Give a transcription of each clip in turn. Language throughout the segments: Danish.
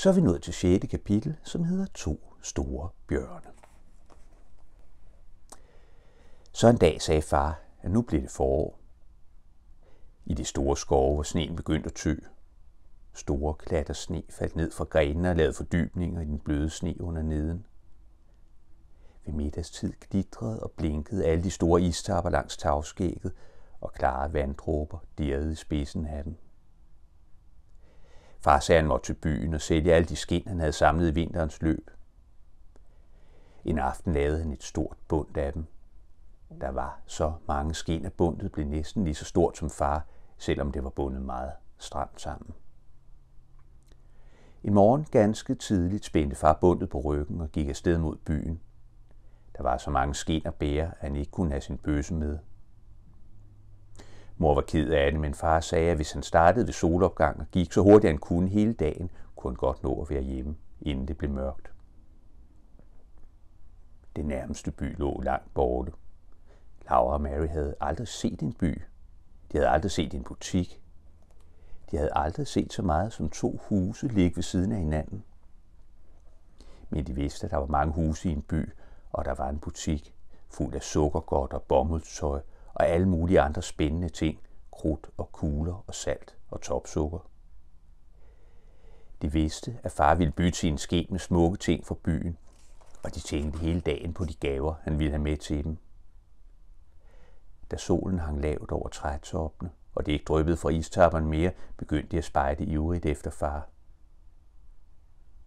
så er vi nået til 6. kapitel, som hedder To store bjørne. Så en dag sagde far, at nu blev det forår. I de store skove, hvor sneen begyndte at tø, store klatter sne faldt ned fra grenene og lavede fordybninger i den bløde sne under neden. Ved middagstid glitrede og blinkede alle de store istapper langs tavskægget, og klare vanddråber dirrede i spidsen af den. Far han måtte til byen og sælge alle de skin, han havde samlet i vinterens løb. En aften lavede han et stort bund af dem. Der var så mange skin, at bundet blev næsten lige så stort som far, selvom det var bundet meget stramt sammen. En morgen ganske tidligt spændte far bundet på ryggen og gik afsted mod byen. Der var så mange skin at bære, at han ikke kunne have sin bøsse med. Mor var ked af det, men far sagde, at hvis han startede ved solopgang og gik så hurtigt han kunne hele dagen, kunne han godt nå at være hjemme, inden det blev mørkt. Det nærmeste by lå langt borte. Laura og Mary havde aldrig set en by. De havde aldrig set en butik. De havde aldrig set så meget som to huse ligge ved siden af hinanden. Men de vidste, at der var mange huse i en by, og der var en butik fuld af sukkergodt og bomuldstøj og alle mulige andre spændende ting, krudt og kugler og salt og topsukker. De vidste, at far ville bytte sin ske med smukke ting fra byen, og de tænkte hele dagen på de gaver, han ville have med til dem. Da solen hang lavt over trætoppene, og det ikke dryppede fra istapperen mere, begyndte de at spejde ivrigt efter far.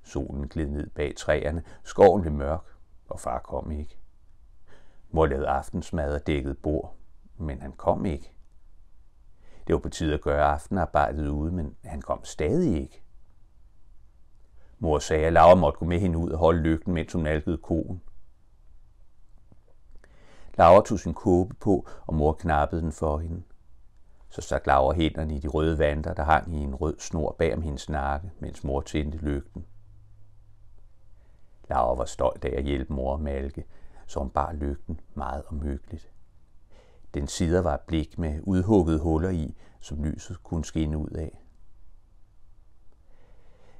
Solen gled ned bag træerne, skoven blev mørk, og far kom ikke. Mor lavede aftensmad og dækkede bord, men han kom ikke. Det var på tide at gøre aftenarbejdet ude, men han kom stadig ikke. Mor sagde, at Laura måtte gå med hende ud og holde lygten, mens hun nalkede koen. Laura tog sin kåbe på, og mor knappede den for hende. Så stak Laura hænderne i de røde vanter, der hang i en rød snor bag om hendes nakke, mens mor tændte lygten. Laura var stolt af at hjælpe mor at malke, så hun bar lygten meget omhyggeligt. Den sider var blik med udhuggede huller i, som lyset kunne skinne ud af.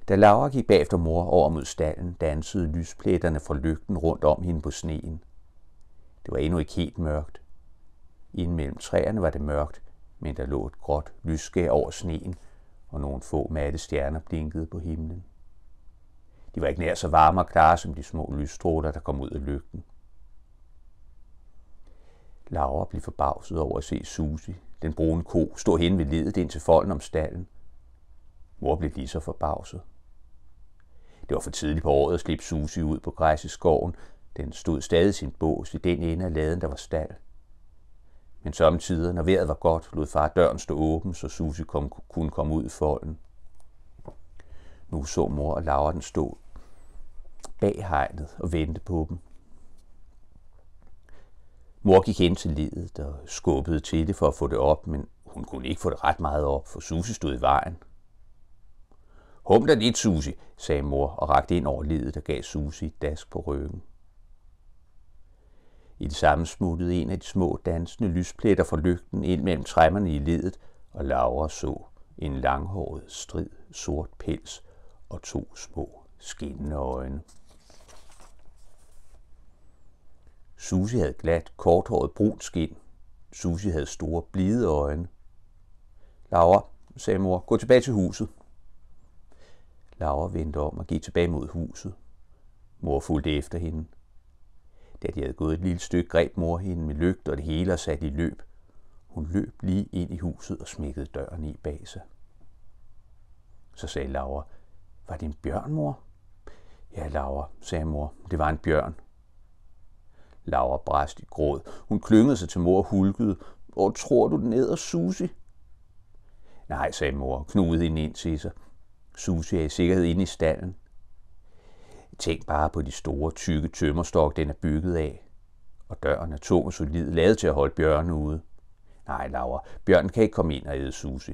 Da Laura gik bagefter mor over mod stallen, dansede lyspletterne fra lygten rundt om hende på sneen. Det var endnu ikke helt mørkt. Inden mellem træerne var det mørkt, men der lå et gråt lysskær over sneen, og nogle få matte stjerner blinkede på himlen. De var ikke nær så varme og klare som de små lysstråler, der kom ud af lygten. Laura blev forbavset over at se Susi, den brune ko, stå hen ved ledet ind til folden om stallen. Mor blev lige så forbavset. Det var for tidligt på året at slippe Susi ud på græs i skoven. Den stod stadig sin bås i den ende af laden, der var stald. Men samtidig, når vejret var godt, lod far døren stå åben, så Susi kom, kunne komme ud i folden. Nu så mor og Laura den stå bag hegnet og vente på dem. Mor gik hen til ledet og skubbede til det for at få det op, men hun kunne ikke få det ret meget op, for Susie stod i vejen. Hum da lidt, Susie, sagde mor og rakte ind over ledet og gav Susie et dask på ryggen. I det samme smuttede en af de små dansende lyspletter fra lygten ind mellem træmmerne i ledet, og Laura så en langhåret, strid, sort pels og to små skinnende øjne. Susi havde glat, korthåret, brunt skin. Susi havde store, blide øjne. Laura, sagde mor, gå tilbage til huset. Laura vendte om og gik tilbage mod huset. Mor fulgte efter hende. Da de havde gået et lille stykke, greb mor hende med lygt og det hele og satte i løb. Hun løb lige ind i huset og smækkede døren i bag sig. Så sagde Laura, var det en bjørn, mor? Ja, Laura, sagde mor, det var en bjørn. Laura bræst i gråd. Hun klyngede sig til mor og hulkede. Hvor tror du, den æder Susi? Nej, sagde mor og knugede hende ind til sig. Susi er i sikkerhed inde i stallen. Tænk bare på de store, tykke tømmerstok, den er bygget af. Og døren er tung og solid, lavet til at holde bjørnen ude. Nej, Laura, bjørnen kan ikke komme ind og æde Susi.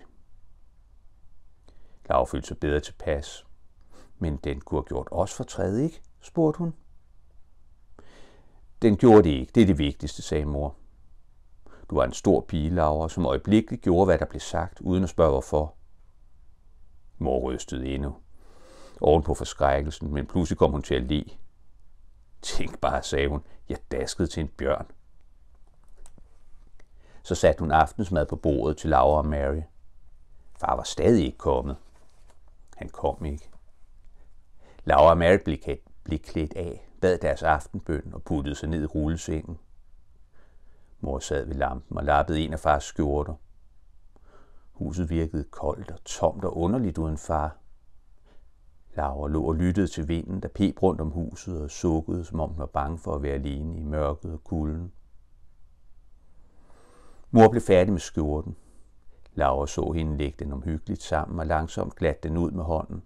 Laura følte sig bedre tilpas. Men den kunne have gjort os for træde, ikke? spurgte hun. Den gjorde det ikke, det er det vigtigste, sagde mor. Du var en stor pige, Laura, som øjeblikkeligt gjorde, hvad der blev sagt, uden at spørge hvorfor. Mor rystede endnu. Oven på forskrækkelsen, men pludselig kom hun til at le. Tænk bare, sagde hun, jeg daskede til en bjørn. Så satte hun aftensmad på bordet til Laura og Mary. Far var stadig ikke kommet. Han kom ikke. Laura og Mary blev klædt af bad deres aftenbøn og puttede sig ned i rullesengen. Mor sad ved lampen og lappede en af fars skjorter. Huset virkede koldt og tomt og underligt uden far. Laura lå og lyttede til vinden, der peb rundt om huset og sukkede, som om hun var bange for at være alene i mørket og kulden. Mor blev færdig med skjorten. Laura så hende lægge den omhyggeligt sammen og langsomt glatte den ud med hånden.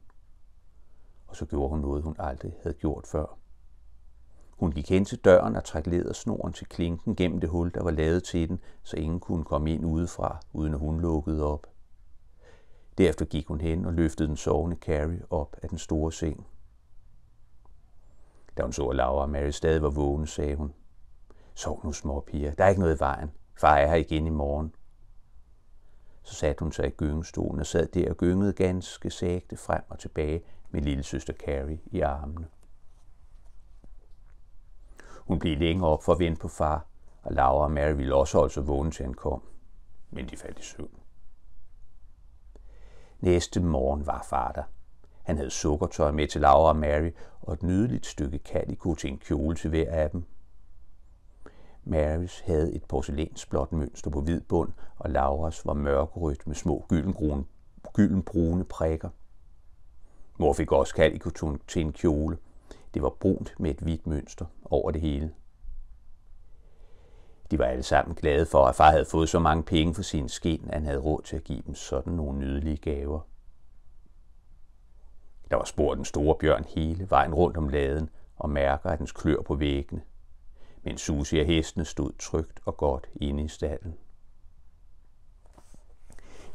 Og så gjorde hun noget, hun aldrig havde gjort før. Hun gik hen til døren og trak ledersnoren til klinken gennem det hul, der var lavet til den, så ingen kunne komme ind udefra, uden at hun lukkede op. Derefter gik hun hen og løftede den sovende Carrie op af den store seng. Da hun så, at Laura og Mary stadig var vågne, sagde hun, Sov nu, små piger. Der er ikke noget i vejen. Far er her igen i morgen. Så satte hun sig i gyngestolen og sad der og gyngede ganske sagte frem og tilbage med lille søster Carrie i armene. Hun blev længere op for at vente på far, og Laura og Mary ville også holde sig vågne til han kom. Men de faldt i søvn. Næste morgen var far der. Han havde sukkertøj med til Laura og Mary, og et nydeligt stykke kaliko til en kjole til hver af dem. Marys havde et porcelænsblåt mønster på hvid bund, og Lauras var mørkerødt med små gyldenbrune, gyldenbrune prikker. Mor fik også kaliko til en kjole – det var brunt med et hvidt mønster over det hele. De var alle sammen glade for, at far havde fået så mange penge for sin skin, at han havde råd til at give dem sådan nogle nydelige gaver. Der var spor den store bjørn hele vejen rundt om laden og mærker af dens klør på væggene, men Susie og hestene stod trygt og godt inde i stallen.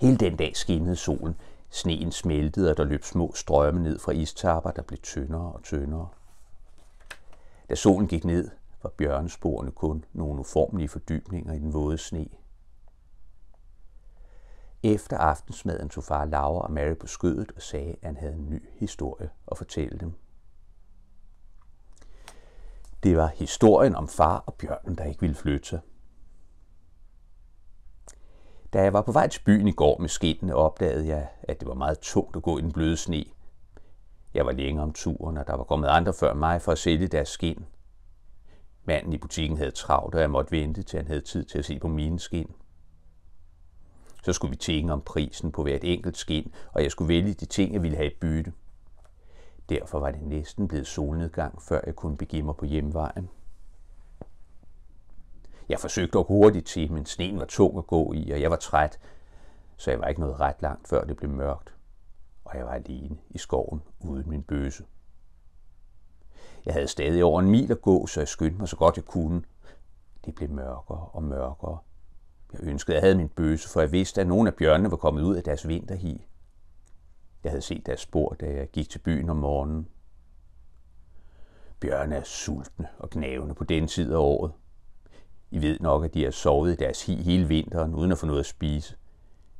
Hele den dag skinnede solen, sneen smeltede, og der løb små strømme ned fra istapper, der blev tyndere og tyndere. Da solen gik ned, var bjørnesporene kun nogle uformelige fordybninger i den våde sne. Efter aftensmaden tog far Laura og Mary på skødet og sagde, at han havde en ny historie at fortælle dem. Det var historien om far og bjørnen, der ikke ville flytte sig. Da jeg var på vej til byen i går med skinnene, opdagede jeg, at det var meget tungt at gå i den bløde sne. Jeg var længe om turen, og der var kommet andre før mig for at sælge deres skin. Manden i butikken havde travlt, og jeg måtte vente, til han havde tid til at se på mine skin. Så skulle vi tænke om prisen på hvert enkelt skin, og jeg skulle vælge de ting, jeg ville have i bytte. Derfor var det næsten blevet solnedgang, før jeg kunne begive mig på hjemvejen. Jeg forsøgte at hurtigt til, men sneen var tung at gå i, og jeg var træt, så jeg var ikke nået ret langt, før det blev mørkt og jeg var alene i skoven uden min bøse. Jeg havde stadig over en mil at gå, så jeg skyndte mig så godt jeg kunne. Det blev mørkere og mørkere. Jeg ønskede, at jeg havde min bøse, for jeg vidste, at nogle af bjørnene var kommet ud af deres vinterhi. Jeg havde set deres spor, da jeg gik til byen om morgenen. Bjørne er sultne og gnavende på den tid af året. I ved nok, at de har sovet i deres hi hele vinteren, uden at få noget at spise.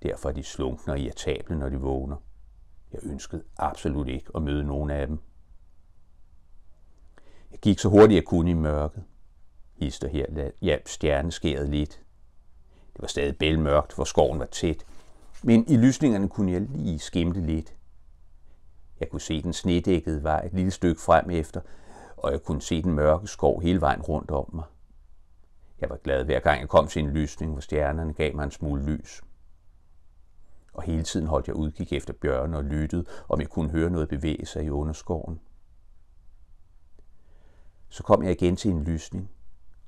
Derfor er de slunkne og irritable, når de vågner. Jeg ønskede absolut ikke at møde nogen af dem. Jeg gik så hurtigt jeg kunne i mørket. Hister her hjalp stjerneskæret lidt. Det var stadig bælmørkt, hvor skoven var tæt, men i lysningerne kunne jeg lige skimte lidt. Jeg kunne se den snedækkede vej et lille stykke frem efter, og jeg kunne se den mørke skov hele vejen rundt om mig. Jeg var glad hver gang jeg kom til en lysning, hvor stjernerne gav mig en smule lys og hele tiden holdt jeg udkig efter bjørne og lyttede, om jeg kunne høre noget bevæge sig i underskoven. Så kom jeg igen til en lysning,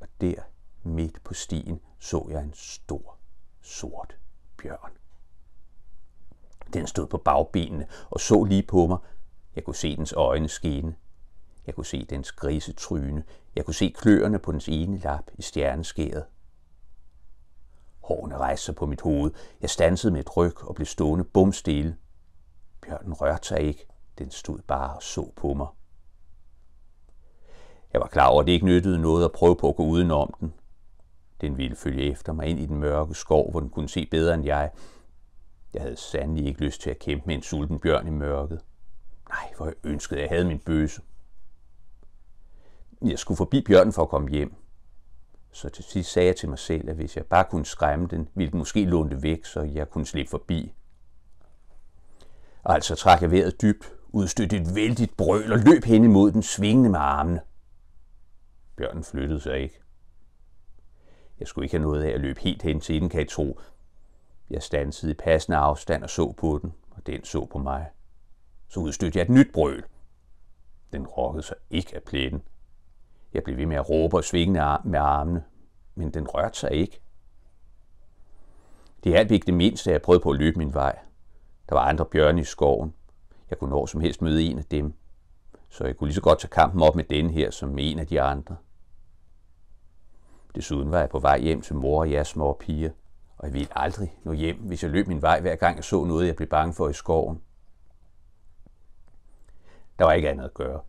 og der midt på stien så jeg en stor, sort bjørn. Den stod på bagbenene og så lige på mig. Jeg kunne se dens øjne skene. Jeg kunne se dens grisetryne. Jeg kunne se kløerne på dens ene lap i stjerneskæret. Hårene rejste sig på mit hoved. Jeg stansede med et ryg og blev stående bumstille. Bjørnen rørte sig ikke. Den stod bare og så på mig. Jeg var klar over, at det ikke nyttede noget at prøve på at gå udenom den. Den ville følge efter mig ind i den mørke skov, hvor den kunne se bedre end jeg. Jeg havde sandelig ikke lyst til at kæmpe med en sulten bjørn i mørket. Nej, hvor jeg ønskede, at jeg havde min bøse. Jeg skulle forbi bjørnen for at komme hjem. Så til sidst sagde jeg til mig selv, at hvis jeg bare kunne skræmme den, ville den måske låne det væk, så jeg kunne slippe forbi. Altså trak jeg vejret dybt, udstødte et vældigt brøl og løb hen imod den, svingende med armene. Bjørnen flyttede sig ikke. Jeg skulle ikke have noget af at løbe helt hen til den, kan I tro. Jeg stansede i passende afstand og så på den, og den så på mig. Så udstødte jeg et nyt brøl. Den rokkede sig ikke af pletten, jeg blev ved med at råbe og svinge med armene, men den rørte sig ikke. Det hjalp ikke det mindste, at jeg prøvede på at løbe min vej. Der var andre bjørne i skoven. Jeg kunne når som helst møde en af dem. Så jeg kunne lige så godt tage kampen op med den her som med en af de andre. Desuden var jeg på vej hjem til mor og jeres små piger, og jeg ville aldrig nå hjem, hvis jeg løb min vej hver gang jeg så noget, jeg blev bange for i skoven. Der var ikke andet at gøre.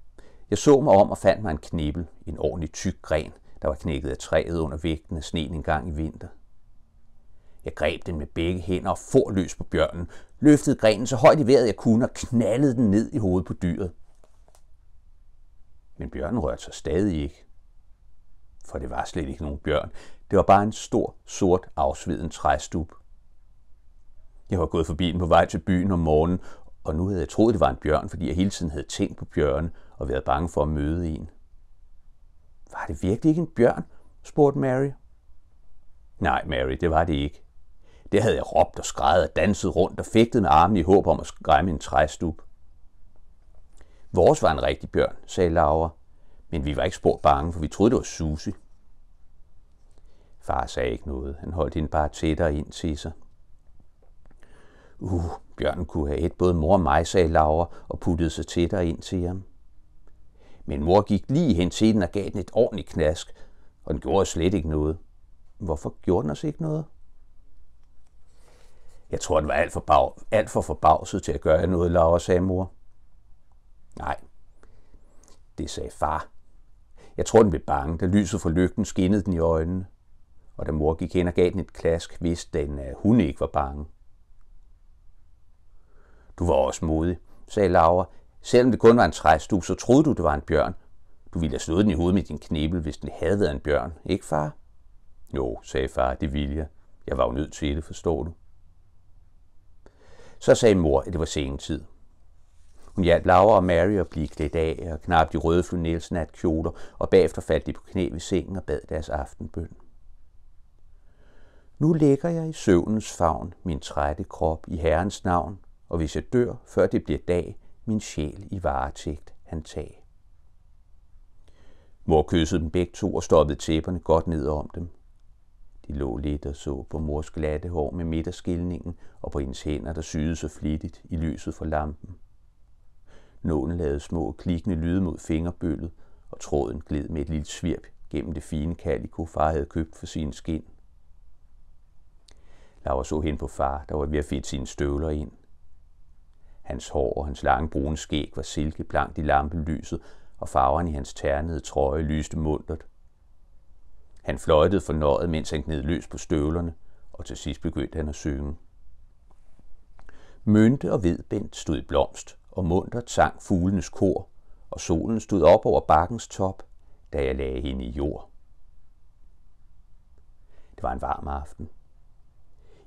Jeg så mig om og fandt mig en knibbel, en ordentlig tyk gren, der var knækket af træet under vægten af sneen en gang i vinter. Jeg greb den med begge hænder og for løs på bjørnen, løftede grenen så højt i vejret jeg kunne og knaldede den ned i hovedet på dyret. Men bjørnen rørte sig stadig ikke. For det var slet ikke nogen bjørn. Det var bare en stor, sort, afsviden træstup. Jeg var gået forbi den på vej til byen om morgenen og nu havde jeg troet, det var en bjørn, fordi jeg hele tiden havde tænkt på bjørne og været bange for at møde en. Var det virkelig ikke en bjørn? spurgte Mary. Nej, Mary, det var det ikke. Det havde jeg råbt og skrejet og danset rundt og fægtet med armen i håb om at skræmme en træstup. Vores var en rigtig bjørn, sagde Laura, men vi var ikke spor bange, for vi troede, det var Susi. Far sagde ikke noget. Han holdt hende bare tættere ind til sig. Uh, bjørnen kunne have et både mor og mig, sagde Laura og puttede sig tættere ind til ham. Men mor gik lige hen til den og gav den et ordentligt knask, og den gjorde slet ikke noget. Hvorfor gjorde den os ikke noget? Jeg tror, den var alt for, bag, alt for forbavset til at gøre noget, Laura, sagde mor. Nej, det sagde far. Jeg tror, den blev bange, da lyset fra lygten skinnede den i øjnene. Og da mor gik hen og gav den et klask, vidste den, at hun ikke var bange. Du var også modig, sagde Laura. Selvom det kun var en træstue, så troede du, det var en bjørn. Du ville have slået den i hovedet med din knebel, hvis den havde været en bjørn, ikke far? Jo, sagde far, det ville jeg. Jeg var jo nødt til det, forstår du. Så sagde mor, at det var tid. Hun hjalp Laura og Mary at blive klædt af og knap de røde flanelsnat kjoler, og bagefter faldt de på knæ ved sengen og bad deres aftenbøn. Nu ligger jeg i søvnens favn, min trætte krop i Herrens navn, og hvis jeg dør, før det bliver dag, min sjæl i varetægt han tag. Mor kyssede dem begge to og stoppede tæpperne godt ned om dem. De lå lidt og så på mors glatte hår med midterskilningen og på hendes hænder, der syede så flittigt i lyset fra lampen. Nålen lavede små klikkende lyde mod fingerbøllet, og tråden gled med et lille svirp gennem det fine kaliko, far havde købt for sin skin. Laura så hen på far, der var ved at fedte sine støvler ind. Hans hår og hans lange brune skæg var silkeblankt i lampelyset, og farverne i hans ternede trøje lyste mundtet. Han fløjtede fornøjet, mens han gned løs på støvlerne, og til sidst begyndte han at synge. Mønte og vedbent stod i blomst, og munter sang fuglenes kor, og solen stod op over bakkens top, da jeg lagde hende i jord. Det var en varm aften.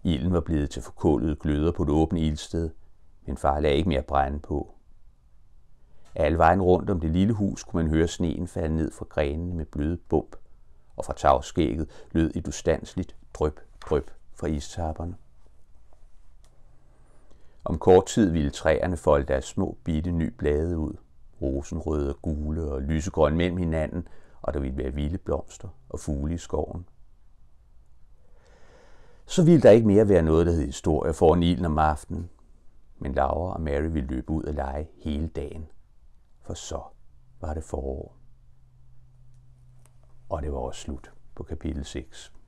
Ilden var blevet til forkullede gløder på det åbne ildsted, men far lagde ikke mere brænde på. Al vejen rundt om det lille hus kunne man høre sneen falde ned fra grenene med bløde bump, og fra tagskægget lød et ustandsligt drøb, drøb fra istapperne. Om kort tid ville træerne folde deres små bitte ny blade ud, rosenrøde og gule og lysegrøn mellem hinanden, og der ville være vilde blomster og fugle i skoven. Så ville der ikke mere være noget, der hed historie foran ilden om aftenen, men Laura og Mary ville løbe ud og lege hele dagen, for så var det forår. Og det var også slut på kapitel 6.